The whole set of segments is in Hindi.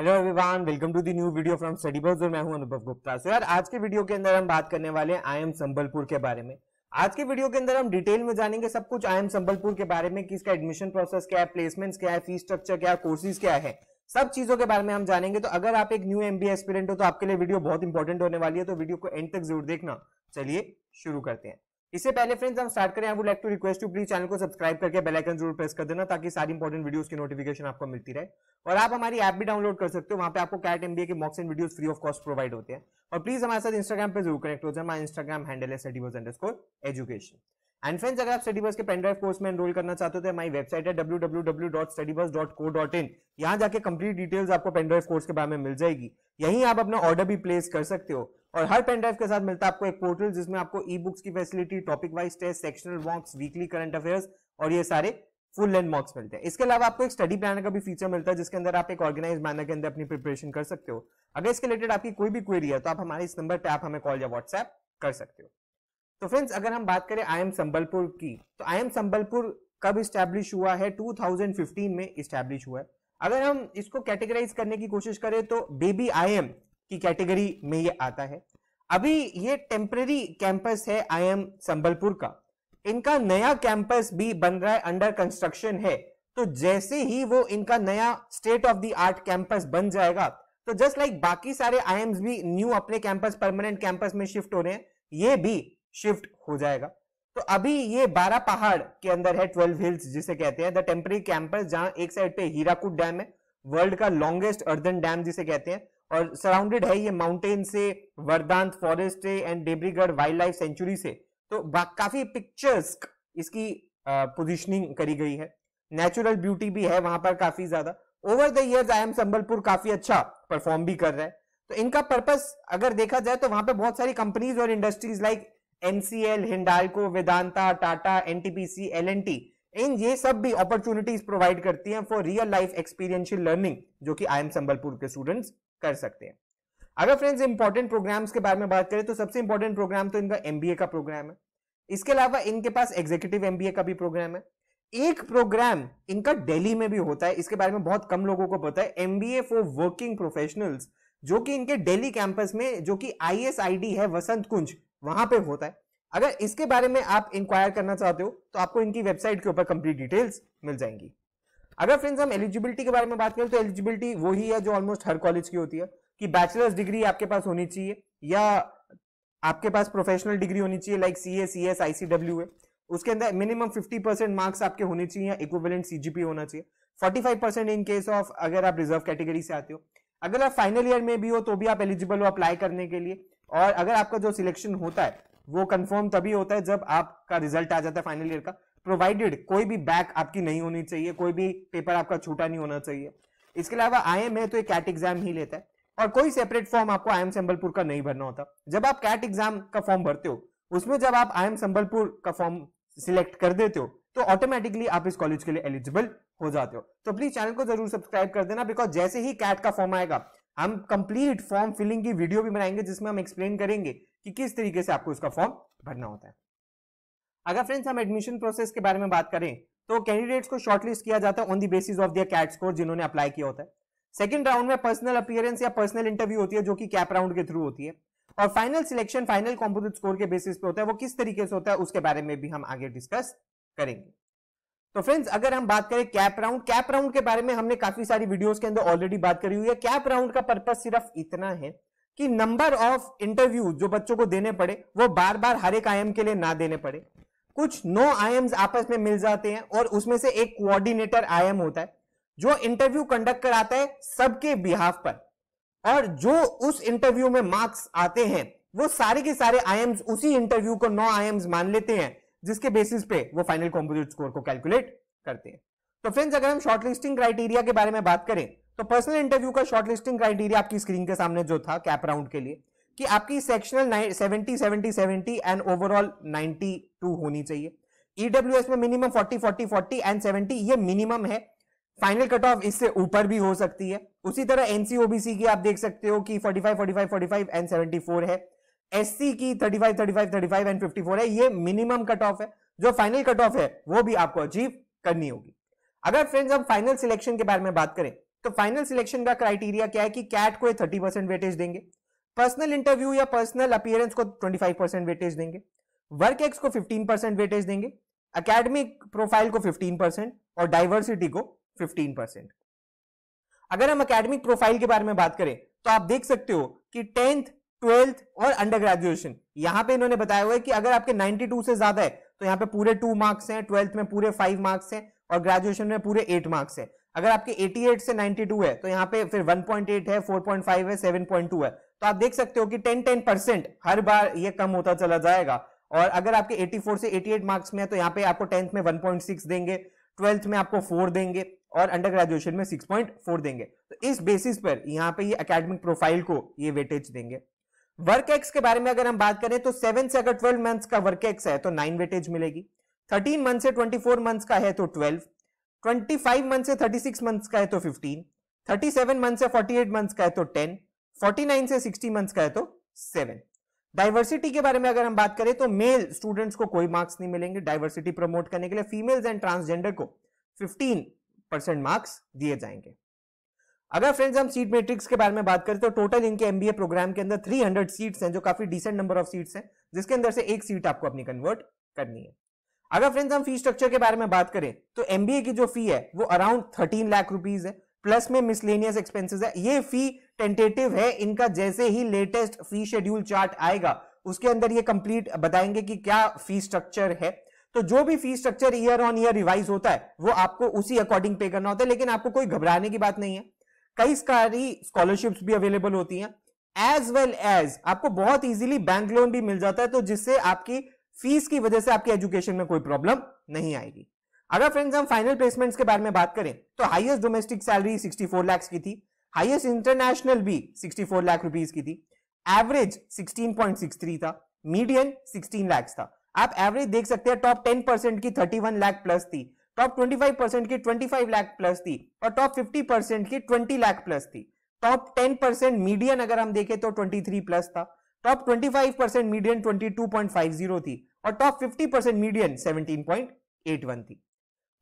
hello everyone welcome to the new video from बॉज और मैं हूं अनुभव गुप्ता सो यार आज के वीडियो के अंदर हम बात करने वाले हैं आई एम संबलपुर के बारे में आज के वीडियो के अंदर हम डिटेल में जानेंगे सब कुछ आई एम संबलपुर के बारे में किसका एडमिशन प्रोसेस क्या है प्लेसमेंट्स क्या है फीस स्ट्रक्चर क्या है कोर्सेज क्या है सब चीजों के बारे में हम जानेंगे तो अगर आप एक न्यू एमबीए एस्पिरेंट हो तो आपके लिए वीडियो बहुत इंपॉर्टेंट होने वाली है तो वीडियो को एंड तक जरूर देखना चलिए शुरू करते हैं इससे पहले फ्रेंड्स हम स्टार्ट करें I would like to request you please channel को सब्सक्राइब करके बेल आइकन जरूर प्रेस कर देना ताकि सारी इंपॉर्टेंट वीडियोस की नोटिफिकेशन आपको मिलती रहे और आप हमारी ऐप भी डाउनलोड कर सकते हो वहां पे आपको कैट एमबीए के mocks and videos free of cost provide होते हैं और प्लीज हमारे साथ इंस्टाग्राम पर जरूर कनेक्ट हो जाए हमारा इंस्टाग्राम हैंडल है studyverse underscore education and friends अगर आप स्टडीबस के पेनड्राइव कोर्स में एनरोल करना चाहते हो तो हमारी वेबसाइट है W W dot dot dot co in यहाँ जाके कंप्लीट डिटेल्स आपको पेनड्राइव कोर्स के बारे में मिल जाएगी यहीं आप अपना ऑर्डर भी प्लेस कर सकते हो और हर पेन ड्राइव के साथ मिलता है आपको एक पोर्टल जिसमें आपको ई बुक्स की facility topic wise test sectional mocks weekly current affairs और ये सारे फुल लेंथ मॉक्स मिलते हैं इसके अलावा आपको एक स्टडी प्लानर का भी फीचर मिलता है जिसके अंदर आप एक ऑर्गेनाइज मैनर के अंदर अपनी प्रिपरेशन कर सकते हो अगर इसके रिलेटेड आपकी कोई भी क्वेरी है तो आप हमारे इस नंबर पर आप हमें कॉल या व्हाट्सएप कर सकते हो तो फ्रेंड्स अगर हम बात करें आई एम संबलपुर की तो आई एम संबलपुर कब स्टैब्लिश हुआ है 2015 में स्टैब्लिश हुआ है अगर हम इसको कैटेगराइज करने की कोशिश करें तो बेबी आई एम की कैटेगरी में ये आता है अभी ये टेम्पररी कैंपस है आई एम संबलपुर का इनका नया कैंपस भी बन रहा है अंडर कंस्ट्रक्शन है तो जैसे ही वो इनका नया state of the art campus बन जाएगा तो जस्ट लाइक like बाकी सारे आई भी न्यू अपने कैंपस परमानेंट कैंपस में शिफ्ट हो रहे हैं ये भी शिफ्ट हो जाएगा तो अभी ये बारह पहाड़ के अंदर है ट्वेल्व हिल्स जिसे कहते हैं द टेम्परेरी कैंपस जहां एक साइड पे हीराकूट डैम है वर्ल्ड का लॉन्गेस्ट अर्दन डैम जिसे कहते हैं और सराउंडेड है ये माउंटेन से वरदांत फॉरेस्ट से and Debrigarh wildlife sanctuary से तो काफी पिक्चर्स इसकी पोजिशनिंग करी गई है नेचुरल ब्यूटी भी है वहां पर काफी ज्यादा over the years I M Sambalpur काफी अच्छा परफॉर्म भी कर रहा है तो इनका पर्पस अगर देखा जाए तो वहां पर बहुत सारी कंपनीज और industries like NCL Hindalco Vedanta Tata NTPC टी इन ये सब भी अपॉर्चुनिटीज प्रोवाइड करती हैं for real life experiential learning जो कि आई एम संबलपुर के स्टूडेंट्स कर सकते हैं अगर फ्रेंड्स इंपॉर्टेंट प्रोग्राम्स के बारे में बात करें तो सबसे इंपॉर्टेंट प्रोग्राम तो इनका एमबीए का प्रोग्राम है इसके अलावा इनके पास एग्जीक्यूटिव एमबीए का भी प्रोग्राम है एक प्रोग्राम इनका दिल्ली में भी होता है इसके बारे में बहुत कम लोगों को पता है एमबीए फॉर वर्किंग प्रोफेशनल्स जो कि इनके दिल्ली कैंपस में जो कि आईएसआईडी है वसंत कुंज वहां पे होता है अगर इसके बारे में आप इंक्वायर करना चाहते हो तो आपको इनकी वेबसाइट के ऊपर कंप्लीट डिटेल्स मिल जाएंगी अगर फ्रेंड्स हम एलिजिबिलिटी के बारे में बात करें तो एलिजिबिलिटी वही है जो ऑलमोस्ट हर कॉलेज की होती है कि बैचलर्स डिग्री आपके पास होनी चाहिए या आपके पास प्रोफेशनल डिग्री होनी चाहिए like C A C S I C W A उसके अंदर मिनिमम फिफ्टी परसेंट मार्क्स आपके होने चाहिए या इक्विवेलेंट सीजीपी होना चाहिए forty five percent in case of अगर आप रिजर्व कैटेगरी से आते हो अगर आप फाइनल ईयर में भी हो तो भी आप एलिजिबल हो अप्लाई करने के लिए और अगर आपका जो सिलेक्शन होता है वो कंफर्म तभी होता है जब आपका रिजल्ट आ जाता है फाइनल ईयर का प्रोवाइडेड कोई भी बैक आपकी नहीं होनी चाहिए कोई भी पेपर आपका छूटा नहीं होना चाहिए इसके अलावा आई एम है तो एक कैट एग्जाम ही लेता है और कोई सेपरेट फॉर्म आपको आई एम संबलपुर का नहीं भरना होता जब आप कैट एग्जाम का फॉर्म भरते हो उसमें जब आप आई एम संबलपुर का फॉर्म सिलेक्ट कर देते हो तो ऑटोमेटिकली आप इस कॉलेज के लिए एलिजिबल हो जाते हो तो प्लीज चैनल को जरूर सब्सक्राइब कर देना बिकॉज जैसे ही कैट का फॉर्म आएगा हम कंप्लीट फॉर्म फिलिंग की वीडियो भी बनाएंगे जिसमें हम एक्सप्लेन करेंगे कि किस तरीके से आपको उसका फॉर्म भरना होता है अगर फ्रेंड्स हम एडमिशन प्रोसेस के बारे में बात करें तो कैंडिडेट्स को शॉर्टलिस्ट किया जाता है on the basis of their CAT score जिन्होंने अप्लाई किया होता है सेकंड राउंड में पर्सनल अपियरेंस या पर्सनल इंटरव्यू होती है जो कि कैप राउंड के थ्रू होती है और final selection final composite score के बेसिस पे होता है वो किस तरीके से होता है उसके बारे में भी हम आगे डिस्कस करेंगे तो फ्रेंड्स अगर हम बात करें कैप राउंड कैप राउंड के बारे में हमने काफी सारी वीडियोस के अंदर ऑलरेडी बात करी हुई है कैप राउंड का पर्पज सिर्फ इतना है कि नंबर ऑफ इंटरव्यू जो बच्चों को देने पड़े वो बार बार हर एक आईएम के लिए ना देने पड़े कुछ नौ आई आपस में मिल जाते हैं और उसमें से एक कोऑर्डिनेटर आई होता है जो इंटरव्यू कंडक्ट कराता है सबके बिहाफ पर और जो उस इंटरव्यू में मार्क्स आते हैं वो सारे के सारे आई उसी इंटरव्यू को नौ आई मान लेते हैं जिसके बेसिस पे वो फाइनल कॉम्पोजिट स्कोर को कैलकुलेट करते हैं तो फ्रेंड्स अगर हम शॉर्टलिस्टिंग क्राइटेरिया के बारे में बात करें तो पर्सनल इंटरव्यू का शॉर्टलिस्टिंग क्राइटेरिया आपकी स्क्रीन के सामने जो था कैप राउंड के लिए कि आपकी सेक्शनल 70 70 70 एंड ओवरऑल 92 होनी चाहिए ईडब्ल्यू e में मिनिमम 40 40 40 एंड 70 ये मिनिमम है फाइनल कट ऑफ इससे ऊपर भी हो सकती है उसी तरह एनसीओबीसी की आप देख सकते हो कि 45 45 45 एंड 74 है एससी की 35 35 35 एंड 54 है ये मिनिमम कट ऑफ है जो फाइनल कट ऑफ है वो भी आपको अचीव करनी होगी अगर फ्रेंड्स हम फाइनल सिलेक्शन के बारे में बात करें तो फाइनल सिलेक्शन का क्राइटेरिया क्या है कि कैट को 30 परसेंट वेटेज देंगे पर्सनल इंटरव्यू या पर्सनल अपियरेंस को 25 परसेंट वेटेज देंगे वर्क एक्स को 15 परसेंट वेटेज देंगे अकेडमिक प्रोफाइल को 15 परसेंट और डाइवर्सिटी को 15 परसेंट अगर हम अकेडमिक प्रोफाइल के बारे में बात करें तो आप देख सकते हो कि टेंथ ट्वेल्थ और अंडर ग्रेजुएशन यहां पे इन्होंने बताया हुआ है कि अगर आपके 92 से ज्यादा है तो यहाँ पे पूरे टू मार्क्स हैं ट्वेल्थ में पूरे फाइव मार्क्स हैं और ग्रेजुएशन में पूरे एट मार्क्स हैं अगर आपके 88 से 92 है तो यहाँ पे फिर 1.8 है 4.5 है 7.2 है तो आप देख सकते हो कि 10 10 परसेंट हर बार ये कम होता चला जाएगा और अगर आपके 84 से 88 मार्क्स में है तो यहाँ पे आपको टेंथ में 1.6 देंगे ट्वेल्थ में आपको फोर देंगे और अंडर ग्रेजुएशन में 6.4 देंगे तो इस बेसिस पर यहाँ पे ये अकेडमिक प्रोफाइल को ये वेटेज देंगे वर्क एक्स के बारे में अगर हम बात करें तो सेवन से अगर ट्वेल्व मंथ्स का वर्क एक्स है तो नाइन वेटेज मिलेगी थर्टीन मंथ से ट्वेंटी फोर मंथ्स का है तो ट्वेल्व ट्वेंटी मंथ से थर्टी सिक्स मंथ्स का है तो फिफ्टीन थर्टी सेवन मंथ से फोर्टी मंथ्स का है तो टेन 49 से 60 मंथ्स का है तो 7 डाइवर्सिटी के बारे में अगर हम बात करें तो मेल स्टूडेंट्स को कोई मार्क्स नहीं मिलेंगे डाइवर्सिटी प्रमोट करने के लिए फीमेल्स एंड ट्रांसजेंडर को 15 परसेंट मार्क्स दिए जाएंगे अगर फ्रेंड्स हम सीट मैट्रिक्स के बारे में बात करें तो टोटल इनके एमबीए प्रोग्राम के अंदर 300 सीट्स हैं जो काफी डिसेंट नंबर ऑफ सीट्स हैं जिसके अंदर से एक सीट आपको अपनी कन्वर्ट करनी है अगर फ्रेंड्स हम फी स्ट्रक्चर के बारे में बात करें तो एमबीए की जो फी है वो अराउंड थर्टीन लाख रुपीज है प्लस में मिसलेनियस एक्सपेंसेस है ये फी टेंटेटिव है इनका जैसे ही लेटेस्ट फी शेड्यूल चार्ट आएगा उसके अंदर ये कंप्लीट बताएंगे कि क्या फी स्ट्रक्चर है तो जो भी fee structure year on year revise होता है वो आपको उसी अकॉर्डिंग पे करना होता है लेकिन आपको कोई घबराने की बात नहीं है कई सारी स्कॉलरशिप्स भी अवेलेबल होती हैं एज वेल एज आपको बहुत इजीली बैंक लोन भी मिल जाता है तो जिससे आपकी फीस की वजह से आपकी एजुकेशन में कोई प्रॉब्लम नहीं आएगी अगर फ्रेंड्स हम फाइनल प्लेसमेंट्स के बारे में बात करें तो हाईएस्ट डोमेस्टिक सैलरी 64 लाख की थी हाईएस्ट इंटरनेशनल भी 64 लाख रुपीज की थी एवरेज 16.63 था मीडियम 16 लाख था आप एवरेज देख सकते हैं टॉप 10 परसेंट की 31 लाख प्लस थी टॉप 25 परसेंट की 25 लाख प्लस थी और टॉप 50 परसेंट की 20 लाख प्लस थी टॉप 10 परसेंट मीडियम अगर हम देखें तो 23 प्लस था टॉप 25 परसेंट मीडियन 22.50 थी और टॉप 50 परसेंट एट 17.81 थी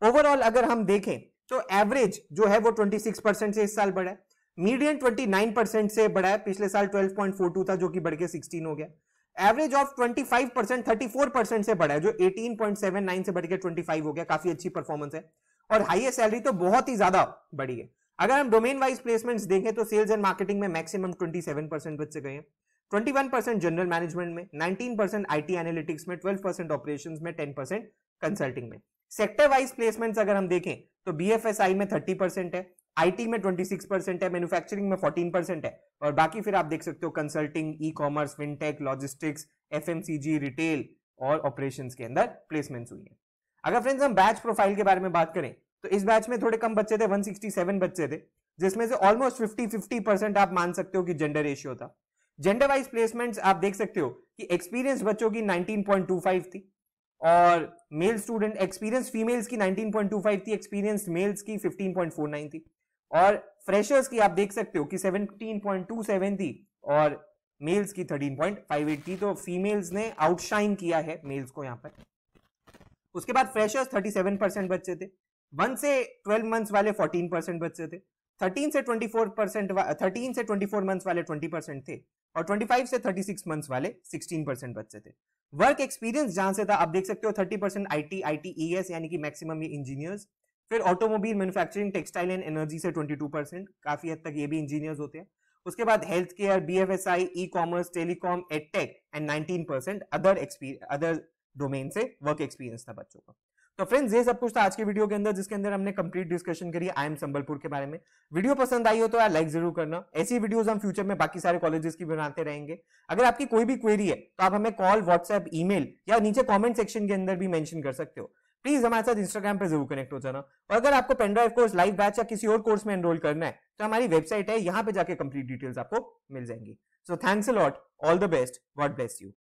ओवरऑल अगर हम देखें तो एवरेज जो है वो 26 परसेंट से इस साल बढ़ा है ट्वेंटी 29 परसेंट से बढ़ा है पिछले साल 12.42 था जो कि बढ़ के 16 हो गया average of 25 percent thirty percent से बढ़ा है जो 18.79 से बढ़ के 25 हो गया काफी अच्छी परफॉर्मेंस है और हाईएस्ट सैलरी तो बहुत ही ज्यादा बढ़ी है अगर हम डोमेन वाइज प्लेसमेंट्स देखें तो सेल्स एंड मार्केटिंग में मैक्सिमम 27 परसेंट बच्चे गए हैं 21 परसेंट जनरल मैनेजमेंट में 19 परसेंट आई एनालिटिक्स में 12 परसेंट ऑपरेशन में 10 परसेंट कंसल्टिंग में सेक्टर वाइज प्लेसमेंट्स अगर हम देखें तो बी में 30 परसेंट है आईटी में 26 परसेंट है मैन्युफैक्चरिंग में 14 परसेंट है और बाकी फिर आप देख सकते हो consulting e commerce fintech logistics F retail और ऑपरेशन के अंदर प्लेसमेंट्स हुई है अगर फ्रेंड्स हम बैच प्रोफाइल के बारे में बात करें तो इस बैच में थोड़े कम बच्चे थे 167 बच्चे थे जिसमें से ऑलमोस्ट 50 50 परसेंट आप मान सकते हो कि जेंडर रेशियो था जेंडर वाइज प्लेसमेंट्स आप देख सकते हो कि एक्सपीरियंस बच्चों की 19.25 थी और मेल स्टूडेंट एक्सपीरियंस फीमेल्स की 19.25 थी एक्सपीरियंस मेल्स की 15.49 थी और फ्रेशर्स की आप देख सकते हो कि 17.27 थी और मेल्स की 13.58 थी तो फीमेल्स ने आउटशाइन किया है मेल्स को यहाँ पर उसके बाद फ्रेशर्स 37 परसेंट बच्चे थे वन से ट्वेल्व मंथ्स वाले 14 परसेंट बच्चे थे 13 से 24 परसेंट थर्टीन से 24 मंथ्स वाले 20 परसेंट थे और 25 से 36 मंथ्स वाले 16 परसेंट बच्चे थे वर्क एक्सपीरियंस जहां से था आप देख सकते हो 30 percent I T I T E S यानी कि मैक्सिमम इंजीनियर्स फिर automobile manufacturing textile and energy से 22 परसेंट काफी हद तक ये भी इंजीनियर्स होते हैं उसके बाद health care B F S I e commerce telecom edtech and nineteen percent other experience other domain से वर्क एक्सपीरियंस था बच्चों का तो फ्रेंड्स ये सब कुछ था आज के वीडियो के अंदर जिसके अंदर हमने कंप्लीट डिस्कशन करी आई एम संबलपुर के बारे में वीडियो पसंद आई हो तो यार लाइक जरूर करना ऐसी वीडियोस हम फ्यूचर में बाकी सारे कॉलेजेस की बनाते रहेंगे अगर आपकी कोई भी क्वेरी है तो आप हमें कॉल व्हाट्सएप ईमेल या नीचे कॉमेंट सेक्शन के अंदर भी मैंशन कर सकते हो प्लीज हमारे साथ इंस्टाग्राम पर जरूर कनेक्ट हो जाना और अगर आपको पेनड्राइव कोर्स लाइव बैच या किसी और कोर्स में एनरोल करना है तो हमारी वेबसाइट है यहाँ पे जाके कंप्लीट डिटेल्स आपको मिल जाएंगी so thanks a lot all the best god bless you